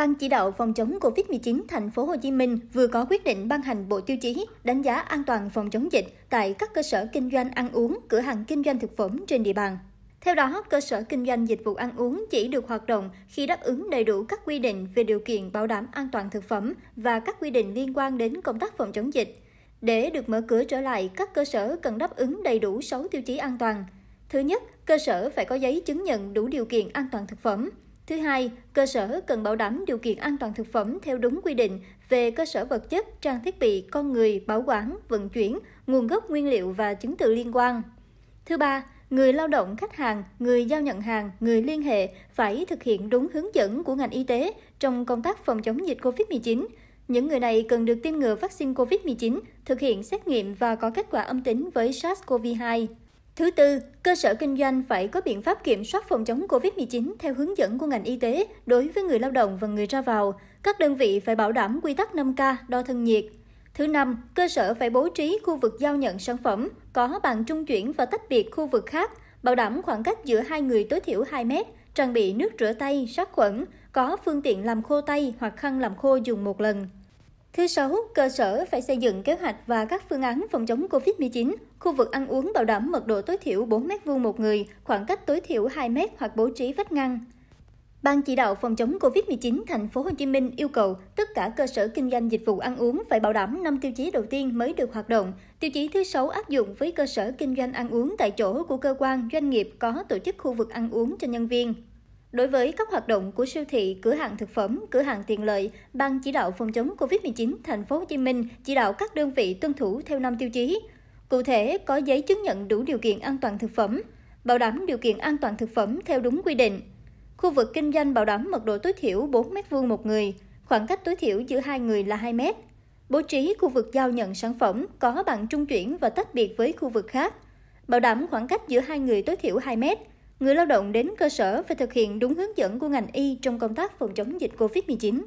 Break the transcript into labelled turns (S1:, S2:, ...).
S1: Ban chỉ đạo phòng chống COVID-19 thành phố Hồ Chí Minh vừa có quyết định ban hành bộ tiêu chí đánh giá an toàn phòng chống dịch tại các cơ sở kinh doanh ăn uống, cửa hàng kinh doanh thực phẩm trên địa bàn. Theo đó, cơ sở kinh doanh dịch vụ ăn uống chỉ được hoạt động khi đáp ứng đầy đủ các quy định về điều kiện bảo đảm an toàn thực phẩm và các quy định liên quan đến công tác phòng chống dịch. Để được mở cửa trở lại, các cơ sở cần đáp ứng đầy đủ 6 tiêu chí an toàn. Thứ nhất, cơ sở phải có giấy chứng nhận đủ điều kiện an toàn thực phẩm. Thứ hai, cơ sở cần bảo đảm điều kiện an toàn thực phẩm theo đúng quy định về cơ sở vật chất, trang thiết bị, con người, bảo quản, vận chuyển, nguồn gốc nguyên liệu và chứng từ liên quan. Thứ ba, người lao động, khách hàng, người giao nhận hàng, người liên hệ phải thực hiện đúng hướng dẫn của ngành y tế trong công tác phòng chống dịch COVID-19. Những người này cần được tiêm ngừa vaccine COVID-19, thực hiện xét nghiệm và có kết quả âm tính với SARS-CoV-2. Thứ tư, cơ sở kinh doanh phải có biện pháp kiểm soát phòng chống COVID-19 theo hướng dẫn của ngành y tế đối với người lao động và người ra vào. Các đơn vị phải bảo đảm quy tắc 5K, đo thân nhiệt. Thứ năm, cơ sở phải bố trí khu vực giao nhận sản phẩm, có bàn trung chuyển và tách biệt khu vực khác, bảo đảm khoảng cách giữa hai người tối thiểu 2 mét, trang bị nước rửa tay, sát khuẩn, có phương tiện làm khô tay hoặc khăn làm khô dùng một lần. Thứ sáu, cơ sở phải xây dựng kế hoạch và các phương án phòng chống COVID-19. Khu vực ăn uống bảo đảm mật độ tối thiểu 4 m vuông một người, khoảng cách tối thiểu 2 m hoặc bố trí vách ngăn. Ban chỉ đạo phòng chống COVID-19 thành phố Hồ Chí Minh yêu cầu tất cả cơ sở kinh doanh dịch vụ ăn uống phải bảo đảm 5 tiêu chí đầu tiên mới được hoạt động. Tiêu chí thứ 6 áp dụng với cơ sở kinh doanh ăn uống tại chỗ của cơ quan, doanh nghiệp có tổ chức khu vực ăn uống cho nhân viên. Đối với các hoạt động của siêu thị, cửa hàng thực phẩm, cửa hàng tiện lợi, Ban chỉ đạo phòng chống Covid-19 thành phố Hồ Chí Minh chỉ đạo các đơn vị tuân thủ theo năm tiêu chí. Cụ thể có giấy chứng nhận đủ điều kiện an toàn thực phẩm, bảo đảm điều kiện an toàn thực phẩm theo đúng quy định. Khu vực kinh doanh bảo đảm mật độ tối thiểu 4 m2 một người, khoảng cách tối thiểu giữa hai người là 2 m. Bố trí khu vực giao nhận sản phẩm có bằng trung chuyển và tách biệt với khu vực khác. Bảo đảm khoảng cách giữa hai người tối thiểu 2 mét người lao động đến cơ sở phải thực hiện đúng hướng dẫn của ngành y trong công tác phòng chống dịch COVID-19.